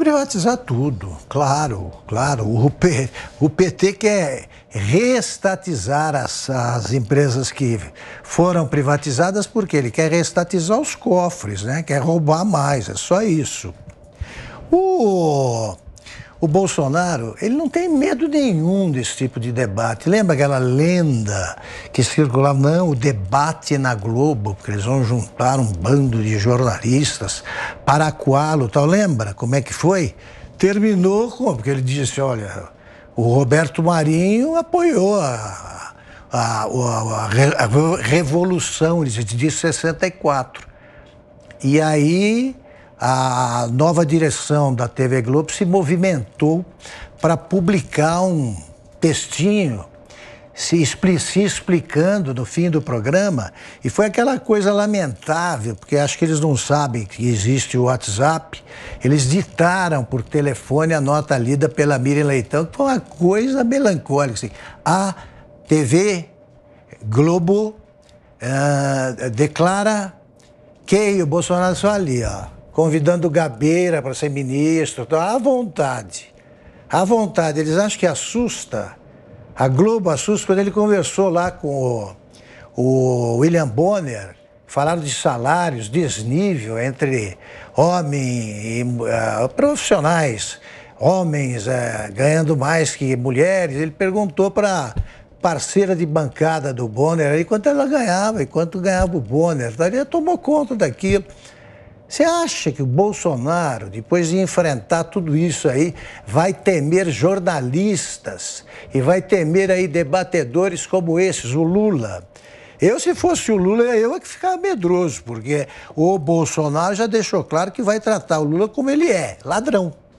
privatizar tudo, claro, claro. O, P, o PT quer restatizar as, as, empresas que foram privatizadas porque ele quer restatizar os cofres, né? quer roubar mais, é só isso. O o Bolsonaro, ele não tem medo nenhum desse tipo de debate. Lembra aquela lenda que circulava? Não, o debate na Globo, porque eles vão juntar um bando de jornalistas para acuá-lo tal. Lembra como é que foi? Terminou com, porque ele disse, olha, o Roberto Marinho apoiou a, a, a, a revolução de 64. E aí a nova direção da TV Globo se movimentou para publicar um textinho se, explicando no fim do programa. E foi aquela coisa lamentável, porque acho que eles não sabem que existe o WhatsApp. Eles ditaram por telefone a nota lida pela Miriam Leitão, que foi uma coisa melancólica. Assim. A TV Globo uh, declara que o Bolsonaro só ali, ó convidando Gabeira para ser ministro, tá? à vontade. À vontade. Eles acham que assusta. A Globo assusta quando ele conversou lá com o, o William Bonner. Falaram de salários, desnível entre homem e uh, profissionais, homens uh, ganhando mais que mulheres. Ele perguntou para parceira de bancada do Bonner aí quanto ela ganhava e quanto ganhava o Bonner. Tá? Ele tomou conta daquilo. Você acha que o Bolsonaro, depois de enfrentar tudo isso aí, vai temer jornalistas e vai temer aí debatedores como esses, o Lula? Eu, se fosse o Lula, eu é que ficava medroso, porque o Bolsonaro já deixou claro que vai tratar o Lula como ele é, ladrão.